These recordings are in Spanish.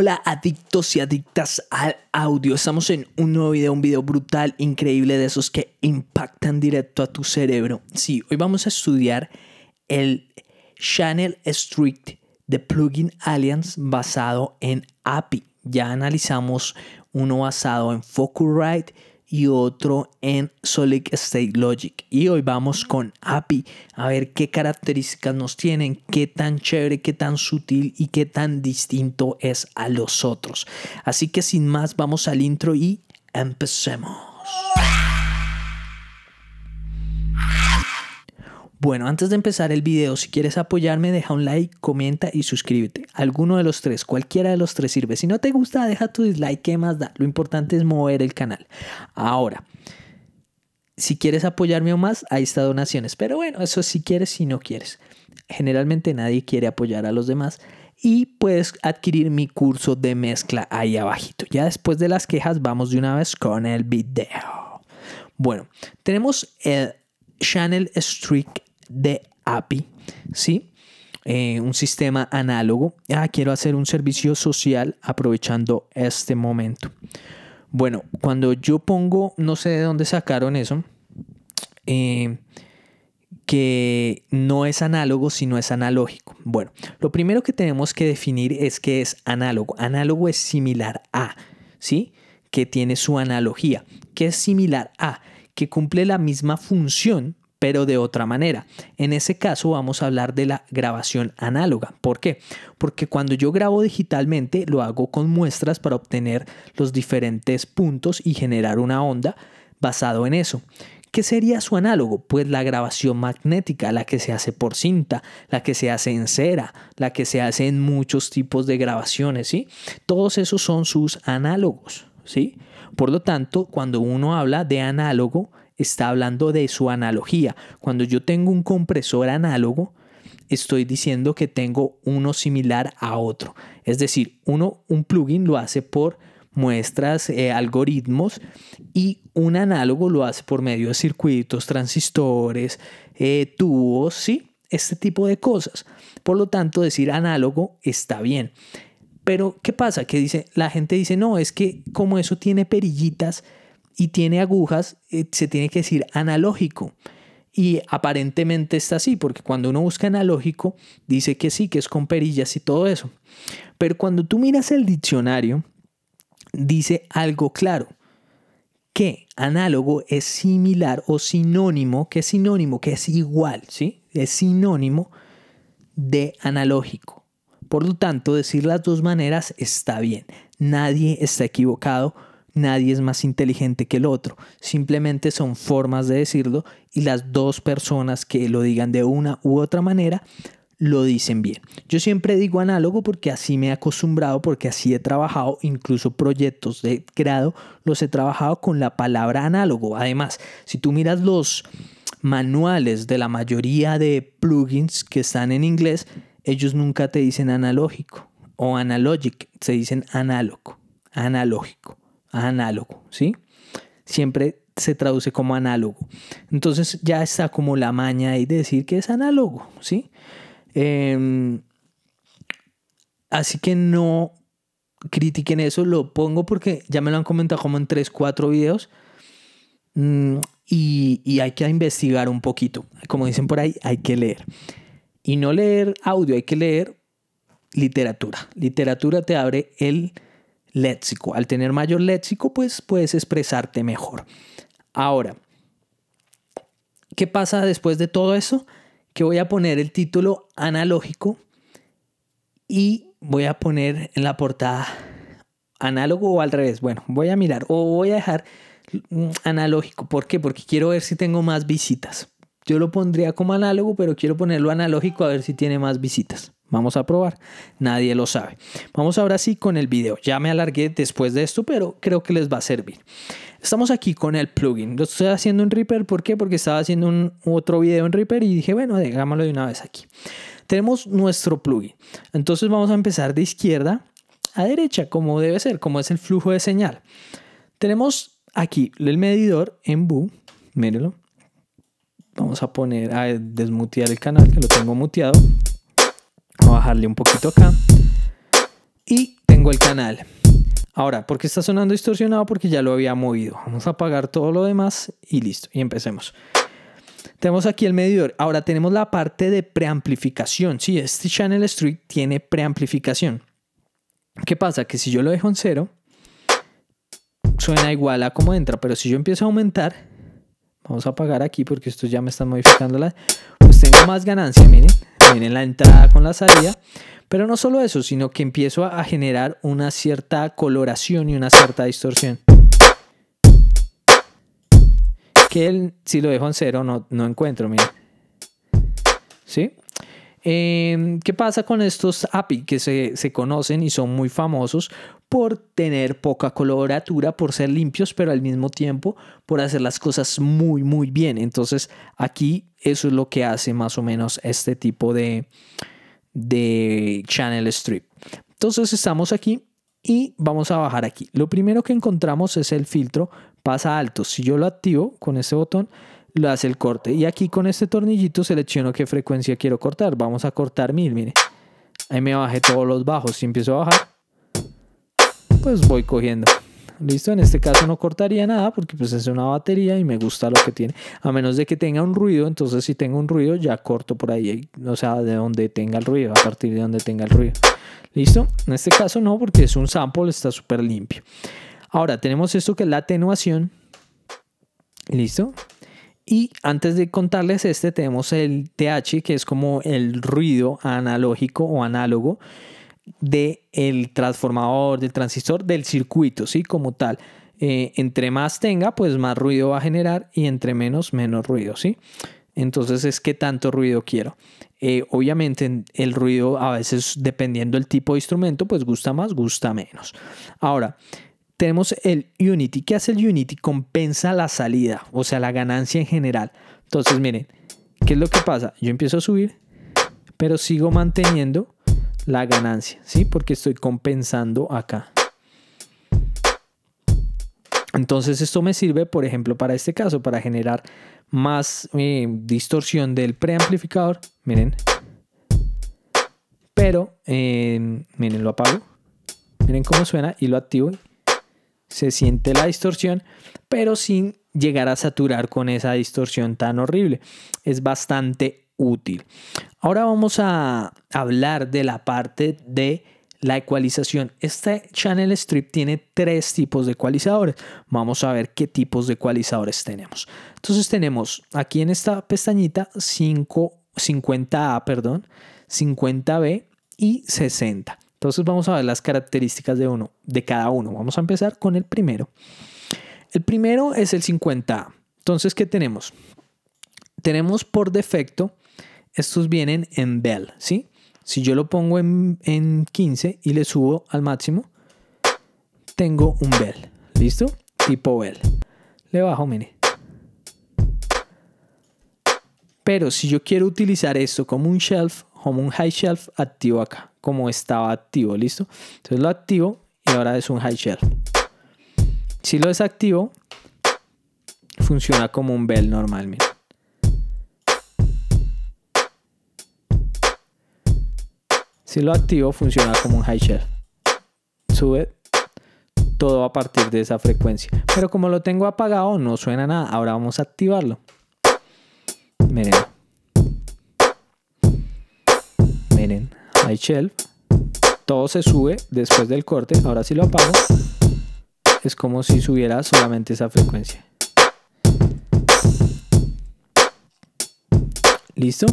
Hola adictos y adictas al audio. Estamos en un nuevo video, un video brutal, increíble de esos que impactan directo a tu cerebro. Sí, hoy vamos a estudiar el Channel Strict de Plugin Alliance basado en API. Ya analizamos uno basado en Focusrite y otro en Solid State Logic. Y hoy vamos con API a ver qué características nos tienen, qué tan chévere, qué tan sutil y qué tan distinto es a los otros. Así que sin más, vamos al intro y empecemos. Bueno, antes de empezar el video, si quieres apoyarme, deja un like, comenta y suscríbete. Alguno de los tres, cualquiera de los tres sirve. Si no te gusta, deja tu dislike, ¿qué más da? Lo importante es mover el canal. Ahora, si quieres apoyarme o más, ahí está donaciones. Pero bueno, eso si quieres, si no quieres. Generalmente nadie quiere apoyar a los demás y puedes adquirir mi curso de mezcla ahí abajito. Ya después de las quejas vamos de una vez con el video. Bueno, tenemos el Channel Streak de API, ¿sí? Eh, un sistema análogo. Ah, quiero hacer un servicio social aprovechando este momento. Bueno, cuando yo pongo, no sé de dónde sacaron eso, eh, que no es análogo, sino es analógico. Bueno, lo primero que tenemos que definir es que es análogo. Análogo es similar a, ¿sí? Que tiene su analogía, que es similar a, que cumple la misma función, pero de otra manera. En ese caso vamos a hablar de la grabación análoga. ¿Por qué? Porque cuando yo grabo digitalmente lo hago con muestras para obtener los diferentes puntos y generar una onda basado en eso. ¿Qué sería su análogo? Pues la grabación magnética, la que se hace por cinta, la que se hace en cera, la que se hace en muchos tipos de grabaciones, ¿sí? Todos esos son sus análogos, ¿sí? Por lo tanto, cuando uno habla de análogo, está hablando de su analogía. Cuando yo tengo un compresor análogo, estoy diciendo que tengo uno similar a otro. Es decir, uno, un plugin lo hace por muestras, eh, algoritmos y un análogo lo hace por medio de circuitos, transistores, eh, tubos, ¿sí? Este tipo de cosas. Por lo tanto, decir análogo está bien. Pero, ¿qué pasa? Que dice, la gente dice, no, es que como eso tiene perillitas, y tiene agujas, eh, se tiene que decir analógico. Y aparentemente está así, porque cuando uno busca analógico, dice que sí, que es con perillas y todo eso. Pero cuando tú miras el diccionario, dice algo claro, que análogo es similar o sinónimo, que es sinónimo, que es igual, ¿sí? Es sinónimo de analógico. Por lo tanto, decir las dos maneras está bien. Nadie está equivocado nadie es más inteligente que el otro, simplemente son formas de decirlo y las dos personas que lo digan de una u otra manera lo dicen bien. Yo siempre digo análogo porque así me he acostumbrado, porque así he trabajado, incluso proyectos de grado los he trabajado con la palabra análogo. Además, si tú miras los manuales de la mayoría de plugins que están en inglés, ellos nunca te dicen analógico o analogic, se dicen análogo, analógico análogo, ¿sí? Siempre se traduce como análogo. Entonces ya está como la maña ahí de decir que es análogo, ¿sí? Em, así que no critiquen eso, lo pongo porque ya me lo han comentado como en 3, 4 videos. Mm, y, hay que investigar un poquito. Como dicen por ahí, hay que leer. Y no leer audio, hay que leer literatura. Literatura te abre el léxico. Al tener mayor léxico, pues puedes expresarte mejor. Ahora, ¿qué pasa después de todo eso? Que voy a poner el título analógico y voy a poner en la portada análogo o al revés. Bueno, voy a mirar o voy a dejar mm, analógico. ¿Por qué? Porque quiero ver si tengo más visitas. Yo lo pondría como análogo, pero quiero ponerlo analógico a ver si tiene más visitas. Vamos a probar. Nadie lo sabe. Vamos ahora sí con el video. Ya me alargué después de esto, pero creo que les va a servir. Estamos aquí con el plugin. Lo estoy haciendo en Reaper. ¿Por qué? Porque estaba haciendo un, otro video en Reaper y dije, bueno, dejámoslo de una vez aquí. Tenemos nuestro plugin. Entonces vamos a empezar de izquierda a derecha, como debe ser, como es el flujo de señal. Tenemos aquí el medidor en bu. Mírenlo. Vamos a poner a desmutear el canal, que lo tengo muteado bajarle un poquito acá. Y tengo el canal. Ahora, porque está sonando distorsionado? Porque ya lo había movido. Vamos a apagar todo lo demás y listo. Y empecemos. Tenemos aquí el medidor. Ahora tenemos la parte de preamplificación. si este Channel Street tiene preamplificación. ¿Qué pasa? Que si yo lo dejo en cero, suena igual a como entra. Pero si yo empiezo a aumentar, vamos a apagar aquí porque esto ya me están modificando la... Pues tengo más ganancia, miren, miren la entrada con la salida. Pero no solo eso, sino que empiezo a generar una cierta coloración y una cierta distorsión. Que él si lo dejo en cero no, no encuentro, miren. ¿Sí? Em, ¿Qué pasa con estos API que se, conocen y son muy famosos por tener poca coloratura, por ser limpios, pero al mismo tiempo por hacer las cosas muy, muy bien? Entonces aquí eso es lo que hace más o menos este tipo de, de channel strip. Entonces estamos aquí y vamos a bajar aquí. Lo primero que encontramos es el filtro pasa alto. Si yo lo activo con este botón, lo hace el corte. Y aquí con este tornillito selecciono qué frecuencia quiero cortar. Vamos a cortar mil mire. Ahí me bajé todos los bajos. Si empiezo a bajar, pues voy cogiendo. Listo, en este caso no cortaría nada porque pues es una batería y me gusta lo que tiene. A menos de que tenga un ruido, entonces si tengo un ruido ya corto por ahí, eh, o sea, de donde tenga el ruido, a partir de donde tenga el ruido. Listo, en este caso no porque es un sample, está súper limpio. Ahora tenemos esto que es la atenuación. Listo, y antes de contarles este, tenemos el TH, que es como el ruido analógico o análogo del el transformador, del transistor, del circuito, ¿sí? Como tal. Eh, entre más tenga, pues más ruido va a generar y entre menos, menos ruido, ¿sí? Entonces es que tanto ruido quiero. Eh, obviamente el ruido a veces, dependiendo del tipo de instrumento, pues gusta más, gusta menos. Ahora, tenemos el Unity. ¿Qué hace el Unity? Compensa la salida, o sea, la ganancia en general. Entonces, miren, ¿qué es lo que pasa? Yo empiezo a subir, pero sigo manteniendo la ganancia, ¿sí? Porque estoy compensando acá. Entonces esto me sirve, por ejemplo, para este caso, para generar más eh, distorsión del preamplificador. Miren. Pero, eh, miren, lo apago. Miren cómo suena y lo activo se siente la distorsión, pero sin llegar a saturar con esa distorsión tan horrible. Es bastante útil. Ahora vamos a hablar de la parte de la ecualización. Este Channel Strip tiene tres tipos de ecualizadores. Vamos a ver qué tipos de ecualizadores tenemos. Entonces tenemos aquí en esta pestañita 50A, perdón, 50B y 60. Entonces vamos a ver las características de uno, de cada uno. Vamos a empezar con el primero. El primero es el 50A. Entonces, ¿qué tenemos? Tenemos por defecto, estos vienen en bell, ¿sí? Si yo lo pongo en, 15 y le subo al máximo, tengo un bell, ¿listo? Tipo bell. Le bajo, mire. Pero si yo quiero utilizar esto como un shelf, como un high shelf, activo acá como estaba activo, ¿listo? Entonces lo activo y ahora es un high shell. Si lo desactivo, funciona como un bell normalmente. Si lo activo, funciona como un high shell. Sube todo a partir de esa frecuencia. Pero como lo tengo apagado, no suena nada. Ahora vamos a activarlo. Miren. Shelf, Todo se sube después del corte. Ahora si lo apago, es como si subiera solamente esa frecuencia. ¿Listo?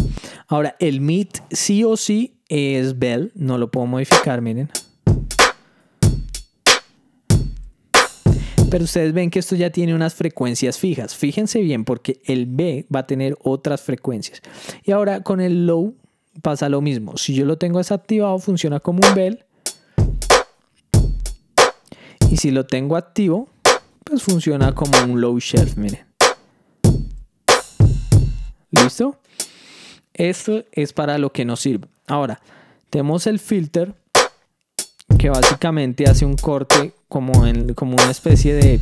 Ahora, el mid sí o sí es bell. No lo puedo modificar, miren. Pero ustedes ven que esto ya tiene unas frecuencias fijas. Fíjense bien porque el B va a tener otras frecuencias. Y ahora con el low pasa lo mismo. Si yo lo tengo desactivado, funciona como un bell. Y si lo tengo activo, pues funciona como un low shelf, miren. ¿Listo? Esto es para lo que nos sirve. Ahora, tenemos el filter que básicamente hace un corte como, en, como una especie de,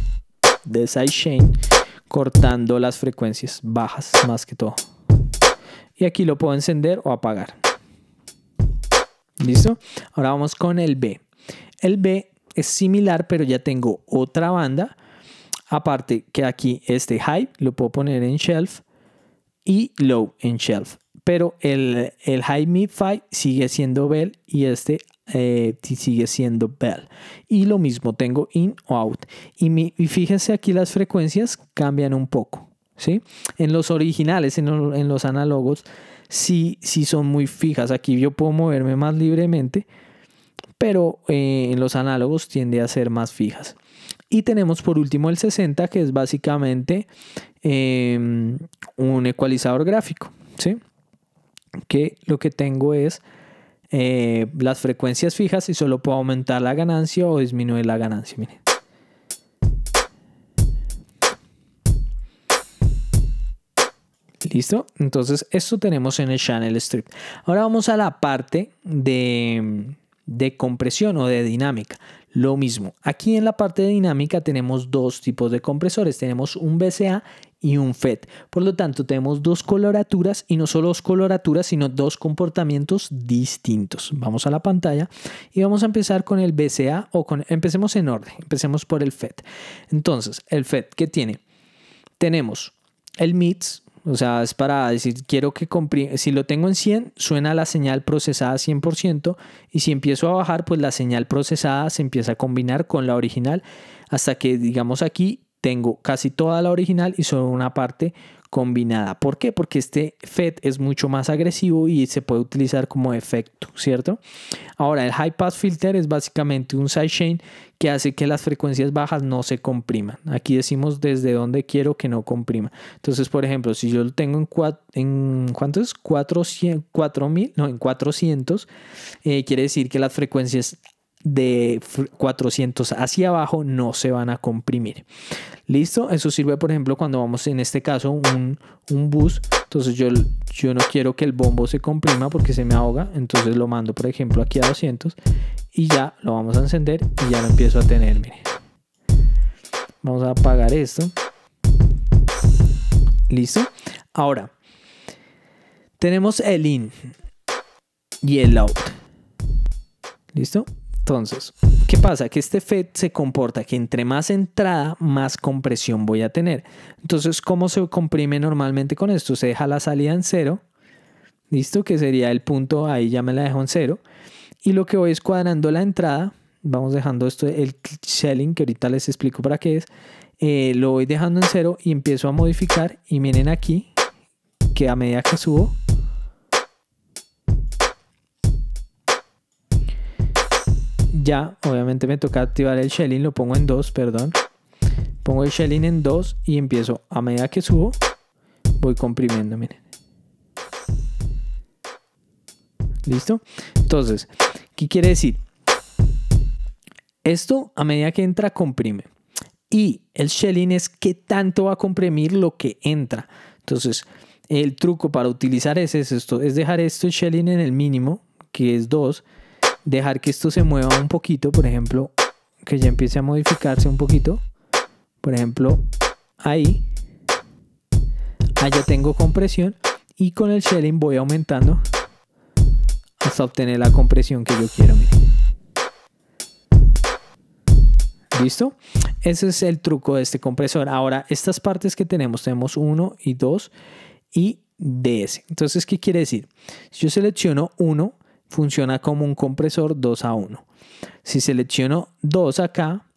de sidechain cortando las frecuencias bajas más que todo y aquí lo puedo encender o apagar. ¿Listo? Ahora vamos con el B. El B es similar, pero ya tengo otra banda. Aparte que aquí este high lo puedo poner en shelf y low en shelf. Pero el, high mid five sigue siendo bell y este eh, sigue siendo bell. Y lo mismo tengo in o out. Y, mi, y fíjense aquí las frecuencias cambian un poco. En los originales, en, los análogos, sí, sí son muy fijas. Aquí yo puedo moverme más libremente, pero eh, en los análogos tiende a ser más fijas. Y tenemos por último el 60, que es básicamente em, un ecualizador gráfico, Que lo que tengo es eh, las frecuencias fijas y solo puedo aumentar la ganancia o disminuir la ganancia. Miren. ¿Listo? Entonces, esto tenemos en el channel strip. Ahora vamos a la parte de, de compresión o de dinámica. Lo mismo, aquí en la parte de dinámica tenemos dos tipos de compresores, tenemos un BCA y un FET. Por lo tanto, tenemos dos coloraturas y no solo dos coloraturas, sino dos comportamientos distintos. Vamos a la pantalla y vamos a empezar con el BCA o con empecemos en orden, empecemos por el FET. Entonces, el FET, ¿qué tiene? Tenemos el MIDS, o sea, es para decir, quiero que si lo tengo en 100, suena la señal procesada 100% y si empiezo a bajar, pues la señal procesada se empieza a combinar con la original hasta que, digamos aquí, tengo casi toda la original y solo una parte combinada. ¿Por qué? Porque este FED es mucho más agresivo y se puede utilizar como efecto, ¿cierto? Ahora, el high pass filter es básicamente un sidechain que hace que las frecuencias bajas no se compriman. Aquí decimos desde dónde quiero que no comprima. Entonces, por ejemplo, si yo lo tengo en, cuatro, en ¿cuánto 400, 4000, no, en 400, eh, quiere decir que las frecuencias de 400 hacia abajo no se van a comprimir. ¿Listo? Eso sirve, por ejemplo, cuando vamos en este caso un, un bus. Entonces yo, yo no quiero que el bombo se comprima porque se me ahoga. Entonces lo mando, por ejemplo, aquí a 200 y ya lo vamos a encender y ya lo empiezo a tener. Miren. Vamos a apagar esto. ¿Listo? Ahora, tenemos el in y el out. ¿Listo? Entonces, ¿qué pasa? Que este FED se comporta que entre más entrada, más compresión voy a tener. Entonces, ¿cómo se comprime normalmente con esto? Se deja la salida en cero, ¿listo? Que sería el punto, ahí ya me la dejo en cero. Y lo que voy es cuadrando la entrada, vamos dejando esto, el shelling, que ahorita les explico para qué es, eh, lo voy dejando en cero y empiezo a modificar y miren aquí que a medida que subo, ya, obviamente me toca activar el shelling, lo pongo en 2, perdón. Pongo el shelling en 2 y empiezo a medida que subo, voy comprimiendo, miren. ¿Listo? Entonces, ¿qué quiere decir? Esto a medida que entra comprime. Y el shelling es qué tanto va a comprimir lo que entra. Entonces, el truco para utilizar ese es esto, es dejar esto el shelling en el mínimo, que es 2, dejar que esto se mueva un poquito, por ejemplo, que ya empiece a modificarse un poquito. Por ejemplo, ahí. Allá tengo compresión y con el shelling voy aumentando hasta obtener la compresión que yo quiero. ¿Listo? Ese es el truco de este compresor. Ahora, estas partes que tenemos, tenemos 1 y 2 y DS. Entonces, ¿qué quiere decir? Si yo selecciono 1, funciona como un compresor 2 a 1. Si selecciono 2 acá,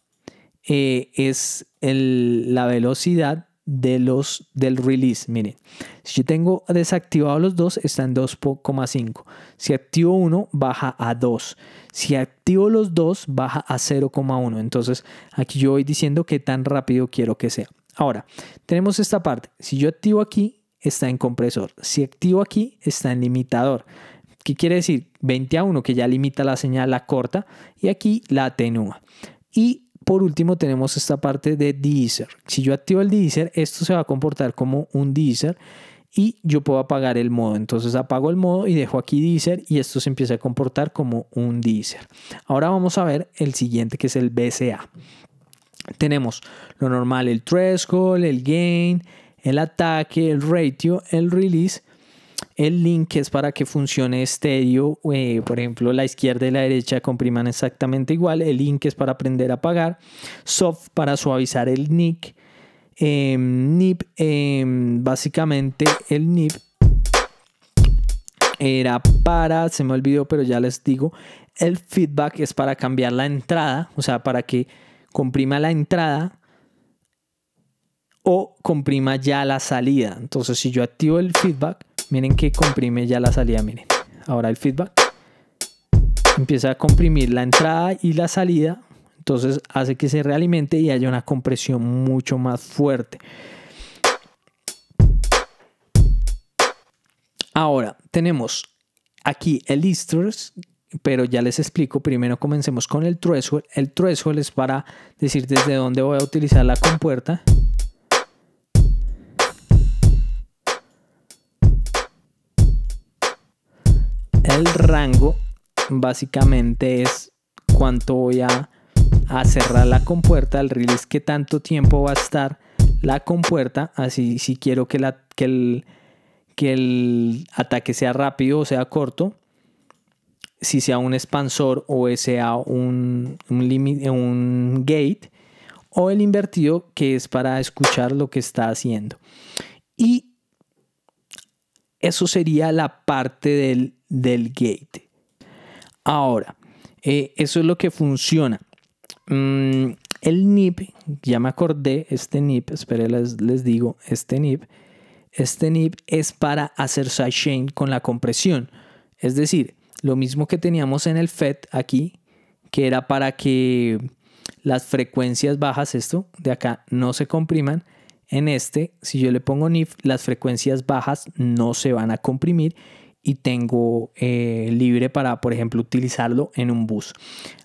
eh, es la velocidad de los, del release. Miren, si yo tengo desactivado los dos, está en 2,5. Si activo uno, baja a 2. Si activo los dos, baja a 0,1. Entonces, aquí yo voy diciendo qué tan rápido quiero que sea. Ahora, tenemos esta parte. Si yo activo aquí, está en compresor. Si activo aquí, está en limitador. ¿Qué quiere decir? 20 a 1, que ya limita la señal, la corta y aquí la atenúa. Y por último tenemos esta parte de deezer. Si yo activo el deezer, esto se va a comportar como un deezer y yo puedo apagar el modo. Entonces apago el modo y dejo aquí deezer y esto se empieza a comportar como un deezer. Ahora vamos a ver el siguiente que es el BCA. Tenemos lo normal, el threshold, el gain, el ataque, el ratio, el release el link es para que funcione estéreo, eh, por ejemplo, la izquierda y la derecha compriman exactamente igual, el link es para aprender a apagar, soft para suavizar el nick, em, nip, em, básicamente el nip era para, se me olvidó, pero ya les digo, el feedback es para cambiar la entrada, o sea, para que comprima la entrada o comprima ya la salida. Entonces, si yo activo el feedback, Miren que comprime ya la salida, miren. Ahora el feedback. Empieza a comprimir la entrada y la salida. Entonces hace que se realimente y haya una compresión mucho más fuerte. Ahora tenemos aquí el easters, pero ya les explico. Primero comencemos con el threshold. El threshold es para decir desde dónde voy a utilizar la compuerta. el rango básicamente es cuánto voy a, cerrar la compuerta. El release es que tanto tiempo va a estar la compuerta. Así si quiero que, la, que, el, que el ataque sea rápido o sea corto. Si sea un expansor o sea un, un, limit, un gate. O el invertido que es para escuchar lo que está haciendo. Y eso sería la parte del, gate. Ahora, eh, eso es lo que funciona. Mm, el NIP, ya me acordé, este NIP, espere, les, les digo, este NIP, este NIP es para hacer sidechain con la compresión. Es decir, lo mismo que teníamos en el FET aquí, que era para que las frecuencias bajas, esto de acá, no se compriman. En este, si yo le pongo NIF, las frecuencias bajas no se van a comprimir y tengo eh, libre para, por ejemplo, utilizarlo en un bus.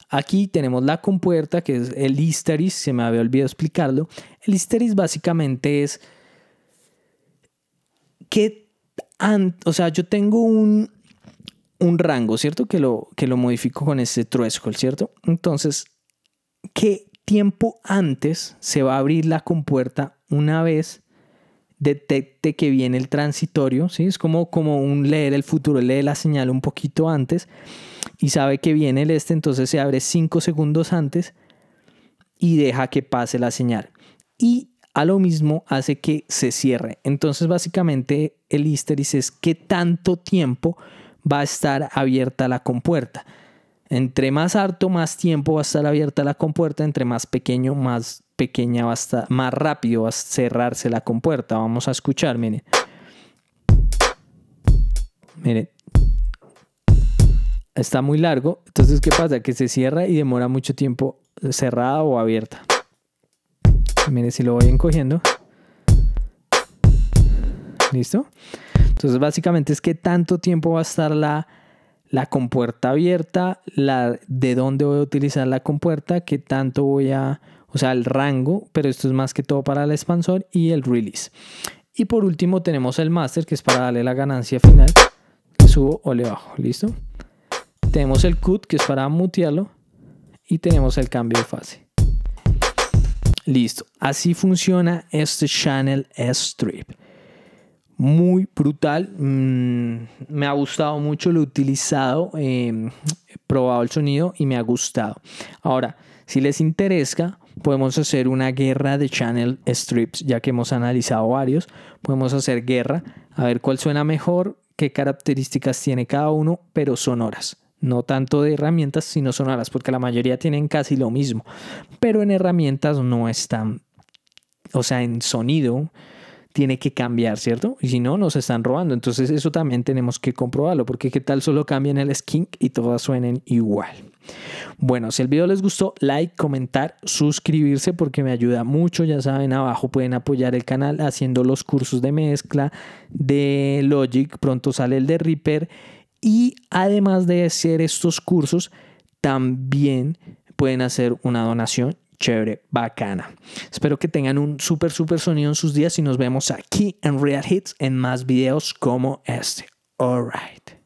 Aquí tenemos la compuerta, que es el histeris, se me había olvidado explicarlo. El histeris básicamente es que, o sea, yo tengo un, rango, ¿cierto? Que lo, que lo modifico con este truesco, ¿cierto? Entonces, ¿qué tiempo antes se va a abrir la compuerta una vez detecte que viene el transitorio, ¿sí? Es como, como un leer el futuro, lee la señal un poquito antes y sabe que viene el este, entonces se abre 5 segundos antes y deja que pase la señal. Y a lo mismo hace que se cierre. Entonces básicamente el hísteris es qué tanto tiempo va a estar abierta la compuerta. Entre más harto, más tiempo va a estar abierta la compuerta, entre más pequeño, más pequeña va más rápido va a cerrarse la compuerta. Vamos a escuchar, miren. Miren. Está muy largo, entonces ¿qué pasa? Que se cierra y demora mucho tiempo cerrada o abierta. Miren si lo voy encogiendo. ¿Listo? Entonces básicamente es que tanto tiempo va a estar la, compuerta abierta, la, de dónde voy a utilizar la compuerta, que tanto voy a o sea, el rango, pero esto es más que todo para el expansor y el release. Y por último tenemos el master, que es para darle la ganancia final. que subo o le bajo, ¿listo? Tenemos el cut, que es para mutearlo. Y tenemos el cambio de fase. Listo, así funciona este Channel Strip. Muy brutal, mm, me ha gustado mucho, lo utilizado, eh, he probado el sonido y me ha gustado. Ahora, si les interesa, podemos hacer una guerra de channel strips, ya que hemos analizado varios, podemos hacer guerra, a ver cuál suena mejor, qué características tiene cada uno, pero sonoras. No tanto de herramientas, sino sonoras, porque la mayoría tienen casi lo mismo. Pero en herramientas no están, o sea, en sonido tiene que cambiar, ¿cierto? Y si no, nos están robando. Entonces eso también tenemos que comprobarlo, porque qué tal solo cambian el skin y todas suenen igual. Bueno, si el video les gustó, like, comentar, suscribirse porque me ayuda mucho. Ya saben, abajo pueden apoyar el canal haciendo los cursos de mezcla de Logic. Pronto sale el de Reaper. Y además de hacer estos cursos, también pueden hacer una donación chévere, bacana. Espero que tengan un súper, súper sonido en sus días y nos vemos aquí en Real Hits en más videos como este. All right.